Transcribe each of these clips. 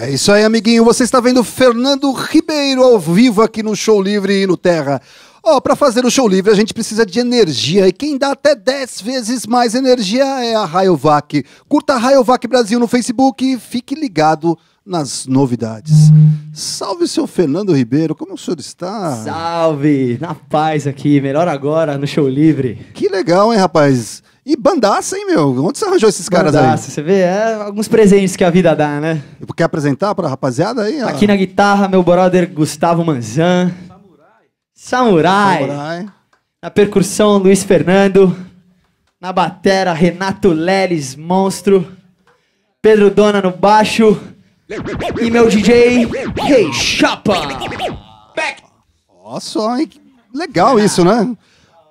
É isso aí, amiguinho. Você está vendo Fernando Ribeiro ao vivo aqui no Show Livre e no Terra. Ó, oh, para fazer o show livre a gente precisa de energia e quem dá até 10 vezes mais energia é a Rayovac. Curta a Rayovac Brasil no Facebook e fique ligado nas novidades. Salve, seu Fernando Ribeiro, como o senhor está? Salve, na paz aqui, melhor agora no show livre. Que legal, hein, rapaz? E bandaça, hein, meu? Onde você arranjou esses caras bandaça, aí? Bandaça, você vê? É alguns presentes que a vida dá, né? Quer apresentar pra rapaziada aí? Aqui na guitarra, meu brother Gustavo Manzan. Samurai. Samurai. Samurai. Na percussão, Luiz Fernando. Na batera, Renato Leles, monstro. Pedro Dona no baixo. E meu DJ, Rei Chapa. Ó só, hein? Legal isso, né?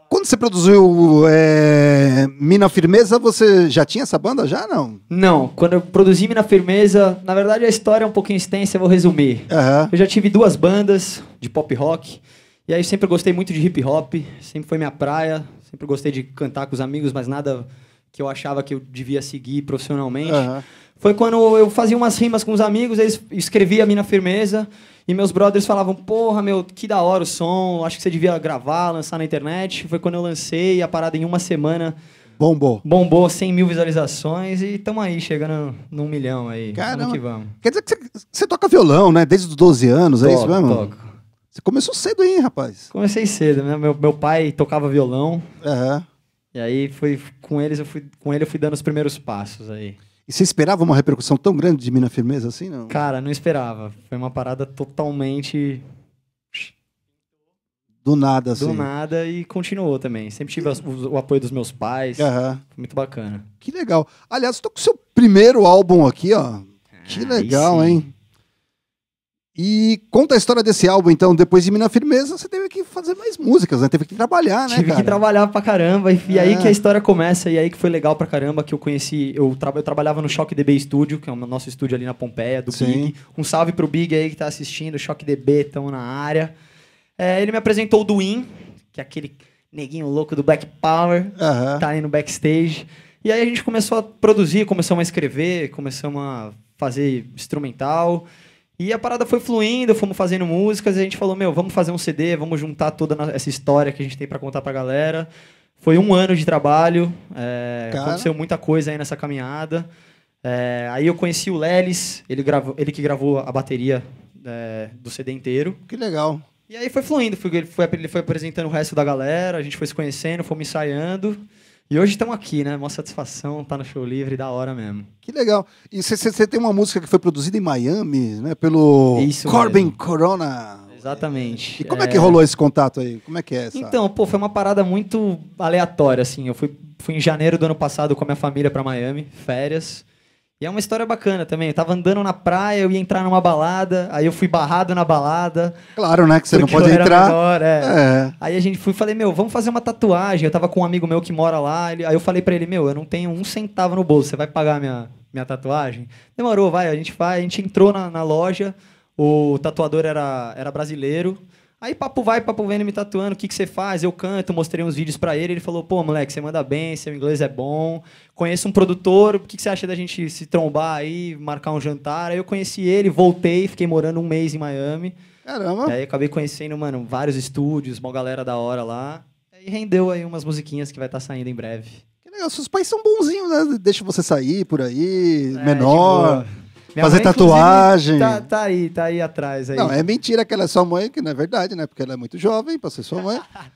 Quando você produziu é, Mina Firmeza, você já tinha essa banda já, não? Não, quando eu produzi Mina Firmeza, na verdade a história é um pouquinho extensa, eu vou resumir. Uhum. Eu já tive duas bandas de pop rock, e aí sempre gostei muito de hip hop, sempre foi minha praia, sempre gostei de cantar com os amigos, mas nada que eu achava que eu devia seguir profissionalmente. Uhum foi quando eu fazia umas rimas com os amigos, eles escrevia a mina firmeza. E meus brothers falavam, porra, meu, que da hora o som, acho que você devia gravar, lançar na internet. Foi quando eu lancei a parada em uma semana. Bombou. Bombou 100 mil visualizações e estamos aí, chegando num milhão aí. Caramba. que vamos. Quer dizer que você toca violão, né? Desde os 12 anos, toco, é isso mesmo? Toco. Você começou cedo, hein, rapaz? Comecei cedo, né? Meu, meu pai tocava violão. Uhum. E aí foi com eles, eu fui, com ele eu fui dando os primeiros passos aí. E você esperava uma repercussão tão grande de Mina Firmeza assim, não? Cara, não esperava. Foi uma parada totalmente. Do nada, assim. Do nada e continuou também. Sempre tive o, o, apoio dos meus pais. Uhum. Foi muito bacana. Que legal. Aliás, tô com o seu primeiro álbum aqui, ó. Ah, que legal, hein? E conta a história desse álbum, então. Depois de Mina Firmeza, você teve que fazer mais músicas, né? Teve que trabalhar, né? Tive cara? que trabalhar pra caramba. E, é. aí que a história começa, e aí que foi legal pra caramba, que eu conheci. Eu, tra eu trabalhava no Shock DB Studio, que é o nosso estúdio ali na Pompeia, do Sim. Big. Um salve pro Big aí que tá assistindo, Shock DB, tão na área. É, ele me apresentou o Duin, que é aquele neguinho louco do Black Power, tá aí no backstage. E aí a gente começou a produzir, começamos a escrever, começamos a fazer instrumental. E a parada foi fluindo, fomos fazendo músicas e a gente falou, meu, vamos fazer um CD, vamos juntar toda essa história que a gente tem para contar pra galera. Foi um ano de trabalho, é, aconteceu muita coisa aí nessa caminhada. É, aí eu conheci o Lelis, ele, gravou, ele que gravou a bateria é, do CD inteiro. Que legal. E aí foi fluindo, ele, foi, ele foi apresentando o resto da galera, a gente foi se conhecendo, fomos ensaiando. E hoje estamos aqui, né? Uma satisfação, tá no show livre, da hora mesmo. Que legal. E você tem uma música que foi produzida em Miami, né? Pelo Isso Corbin mesmo. Corona. Exatamente. E como é... é... que rolou esse contato aí? Como é que é essa? Então, pô, foi uma parada muito aleatória, assim. Eu fui, fui em janeiro do ano passado com a minha família para Miami, férias. E é uma história bacana também. Eu tava andando na praia, eu ia entrar numa balada, aí eu fui barrado na balada. Claro, né? Que você não pode entrar. Menor, é. É. Aí a gente foi e falei, meu, vamos fazer uma tatuagem. Eu tava com um amigo meu que mora lá. Ele, aí eu falei para ele, meu, eu não tenho um centavo no bolso, você vai pagar minha, minha tatuagem? Demorou, vai, a gente vai. A gente entrou na, na loja, o tatuador era, era brasileiro. Aí papo vai, papo vem, ele me tatuando, o que, que você faz? Eu canto, mostrei uns vídeos para ele, ele falou, pô, moleque, você manda bem, seu inglês é bom, conheço um produtor, o que, que você acha da gente se trombar aí, marcar um jantar? Aí eu conheci ele, voltei, fiquei morando um mês em Miami. Caramba! Aí acabei conhecendo, mano, vários estúdios, uma galera da hora lá. E rendeu aí umas musiquinhas que vai estar tá saindo em breve. Que legal, seus pais são bonzinhos, né? Deixa você sair por aí, é, menor... Tipo, minha fazer mãe, tatuagem. Tá, tá, aí, tá aí atrás. Aí. Não, é mentira que ela é sua mãe, que não é verdade, né? Porque ela é muito jovem pra ser sua mãe.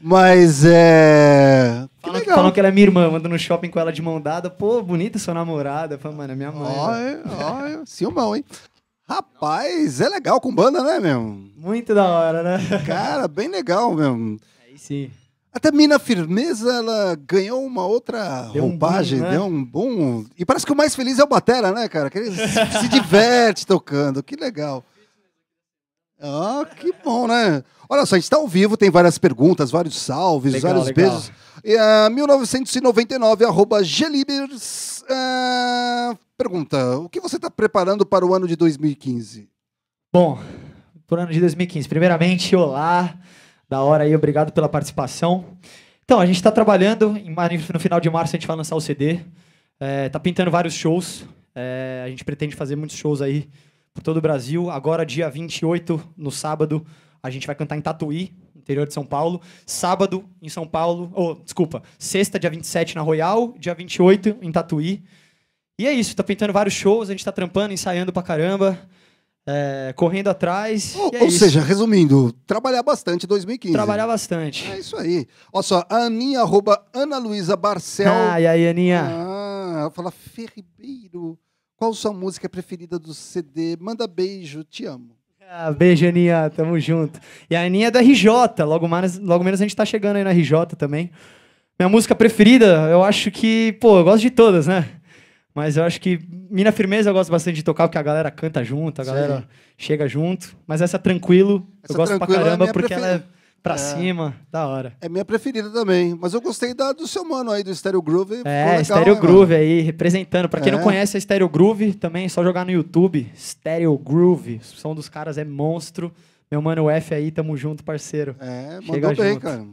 Mas é. Que falam, legal. falam que ela é minha irmã, ando no shopping com ela de mão dada. Pô, bonita sua namorada. Eu falo, mano, é minha mãe. ó né? ó, ciumão, hein? Rapaz, é legal com banda, né, meu? Muito da hora, né? Cara, bem legal, mesmo Aí sim. Até Mina Firmeza, ela ganhou uma outra deu roupagem, um boom, né? deu um bom. E parece que o mais feliz é o Batera, né, cara? Que ele se, diverte tocando, que legal. Ah, que bom, né? Olha só, a gente está ao vivo, tem várias perguntas, vários salves, legal, vários legal. beijos. E, uh, ah, 1999, arroba Gelibers, uh, pergunta, o que você está preparando para o ano de 2015? Bom, para o ano de 2015, primeiramente, Olá. Da hora aí, obrigado pela participação. Então, a gente está trabalhando, no final de março a gente vai lançar o CD. É, tá pintando vários shows. É, a gente pretende fazer muitos shows aí por todo o Brasil. Agora, dia 28, no sábado, a gente vai cantar em Tatuí, interior de São Paulo. Sábado, em São Paulo. Oh, desculpa. Sexta, dia 27, na Royal. Dia 28, em Tatuí. E é isso, tá pintando vários shows, a gente tá trampando, ensaiando pra caramba é, correndo atrás. Ou, é ou seja, resumindo, trabalhar bastante 2015. Trabalhar bastante. É isso aí. Olha só, a Aninha, arroba Ana Luísa Barcel. Ah, e aí, Aninha? Ah, ela fala, Ferribeiro, qual sua música preferida do CD? Manda beijo, te amo. Ah, beijo, Aninha, tamo junto. E a Aninha é da RJ, logo, mais, logo menos a gente tá chegando aí na RJ também. Minha música preferida, eu acho que, pô, eu gosto de todas, né? Mas eu acho que Mina Firmeza eu gosto bastante de tocar, porque a galera canta junto, a galera Sim. chega junto. Mas essa Tranquilo, essa eu gosto tranquilo pra é caramba, é porque preferida. ela é pra é. cima, da hora. É minha preferida também. Mas eu gostei da, do seu mano aí, do Stereo Groove. É, legal, Stereo né, Groove mano? aí, representando. Pra quem é. não conhece a Stereo Groove, também é só jogar no YouTube. Stereo Groove. O som dos caras é monstro. Meu mano F aí, tamo junto, parceiro. É, Chega mandou bem, junto. cara.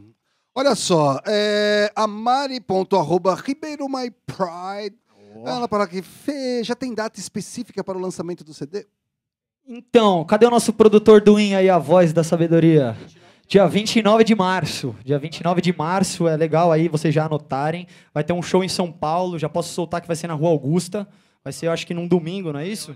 Olha só, é, amari.arroba ribeiromypride Oh. Ela para que Fê, já tem data específica para o lançamento do CD? Então, cadê o nosso produtor do IN aí, a voz da sabedoria? Dia 29 de março. Dia 29 de março, é legal aí vocês já anotarem. Vai ter um show em São Paulo, já posso soltar que vai ser na Rua Augusta. Vai ser, eu acho que num domingo, não é isso?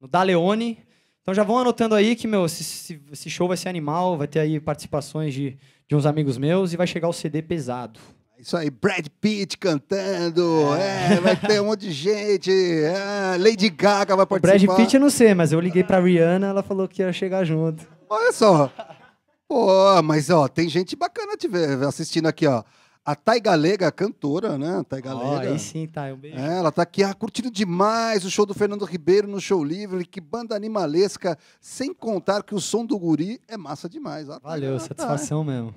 No Daleone Então já vão anotando aí que, meu, esse, esse show vai ser animal, vai ter aí participações de, de uns amigos meus e vai chegar o CD pesado. Isso aí, Brad Pitt cantando, é, vai ter um monte de gente, é, Lady Gaga vai participar. Brad Pitt eu não sei, mas eu liguei pra Rihanna, ela falou que ia chegar junto. Olha só. Pô, mas ó, tem gente bacana te ver, assistindo aqui, ó. A Thay Galega, cantora, né? A Thay Galega. Oh, aí sim, Thay, um beijo. É, ela tá aqui ah, curtindo demais o show do Fernando Ribeiro no Show Livre. Que banda animalesca, sem contar que o som do guri é massa demais. Ah, Valeu, tá, satisfação tá, mesmo.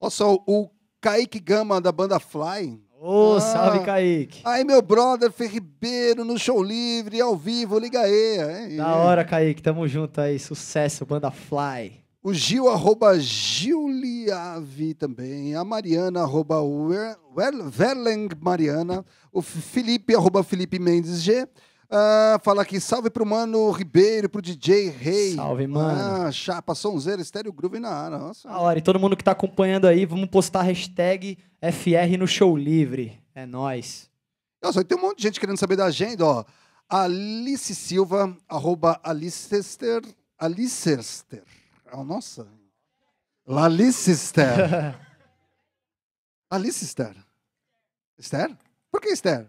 Olha só, o Kaique Gama, da banda Fly. Ô, oh, ah, salve, Kaique. Aí, meu brother, Fer Ribeiro, no show livre, ao vivo, liga aí. É, da hora, Kaique, tamo junto aí, sucesso, banda Fly. O Gil, arroba Giuliavi também. A Mariana, arroba Ver, Verleng Mariana. O Felipe, arroba Felipe Mendes G. Ah, fala aqui, salve pro mano Ribeiro, pro DJ Rei. Salve, mano. Ah, chapa, sonzeira, estéreo groove na área. Nossa. hora, e todo mundo que tá acompanhando aí, vamos postar a hashtag FR no show livre. É nóis. Nossa, tem um monte de gente querendo saber da agenda, ó. Alice Silva, arroba Alicester. Alicester. É oh, nossa. Lalicester. alicester Esther? Por que Esther?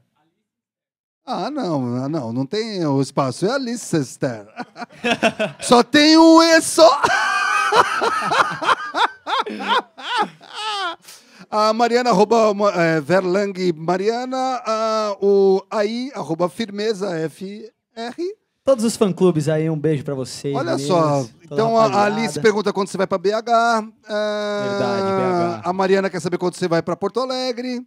Ah, não, ah, não, não tem o espaço. É a Leicester. só tem um E só. a Mariana, arroba é, Verlang Mariana. A, o aí arroba Firmeza FR. Todos os fã-clubes aí, um beijo pra vocês. Olha só, então a Alice pergunta quando você vai pra BH. É, Verdade, BH. A Mariana quer saber quando você vai pra Porto Alegre.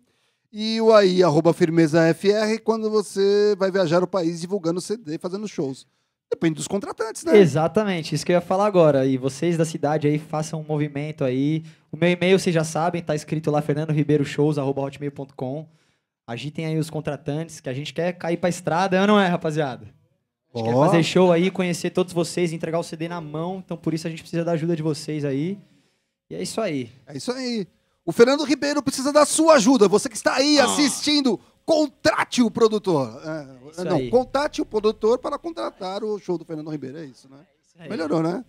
E o aí, arroba firmezafr, quando você vai viajar o país divulgando CD, fazendo shows. Depende dos contratantes, né? Exatamente, isso que eu ia falar agora. E vocês da cidade aí façam um movimento aí. O meu e-mail, vocês já sabem, tá escrito lá fernandoribeiroshows.com. Agitem aí os contratantes, que a gente quer cair pra estrada, ou não é, rapaziada? A gente oh. quer fazer show aí, conhecer todos vocês, entregar o CD na mão. Então por isso a gente precisa da ajuda de vocês aí. E é isso aí. É isso aí. O Fernando Ribeiro precisa da sua ajuda. Você que está aí ah. assistindo, contrate o produtor. É, não, aí. contate o produtor para contratar o show do Fernando Ribeiro. É isso, né? É isso Melhorou, né?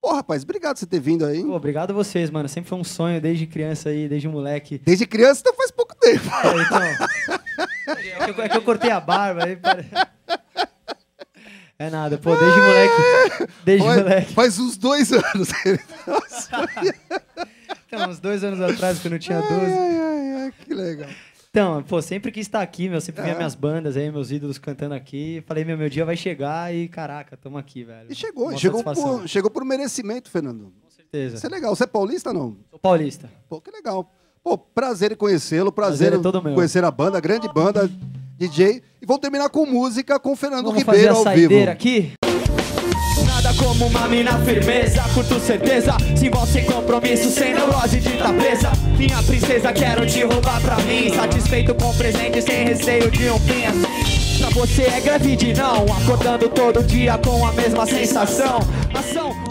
Pô, rapaz, obrigado por você ter vindo aí. Pô, obrigado a vocês, mano. Sempre foi um sonho desde criança aí, desde moleque. Desde criança, então faz pouco tempo. É, então. é, que eu, é que eu cortei a barba aí. Pare... É nada, pô, desde moleque. Desde Olha, moleque. Faz uns dois anos. Então, uns dois anos atrás, que eu não tinha 12. Ai, ai, ai, que legal. Então, pô, sempre que estar aqui, meu, sempre é. via minhas bandas aí, meus ídolos cantando aqui. Falei, meu, meu dia vai chegar e caraca, tamo aqui, velho. E chegou, chegou por, chegou por merecimento, Fernando. Com certeza. Isso é legal. Você é paulista não? Sou paulista. Pô, que legal. Pô, prazer em conhecê-lo, prazer, prazer é em conhecer a banda, a grande banda, DJ. E vou terminar com música com o Fernando vamos Ribeiro fazer a ao vivo. aqui? como uma mina firmeza Curto certeza, se você compromisso Sem neurose de tá presa Minha princesa, quero te roubar pra mim Satisfeito com presente, sem receio de um pinço Pra você é grave de não Acordando todo dia com a mesma sensação Ação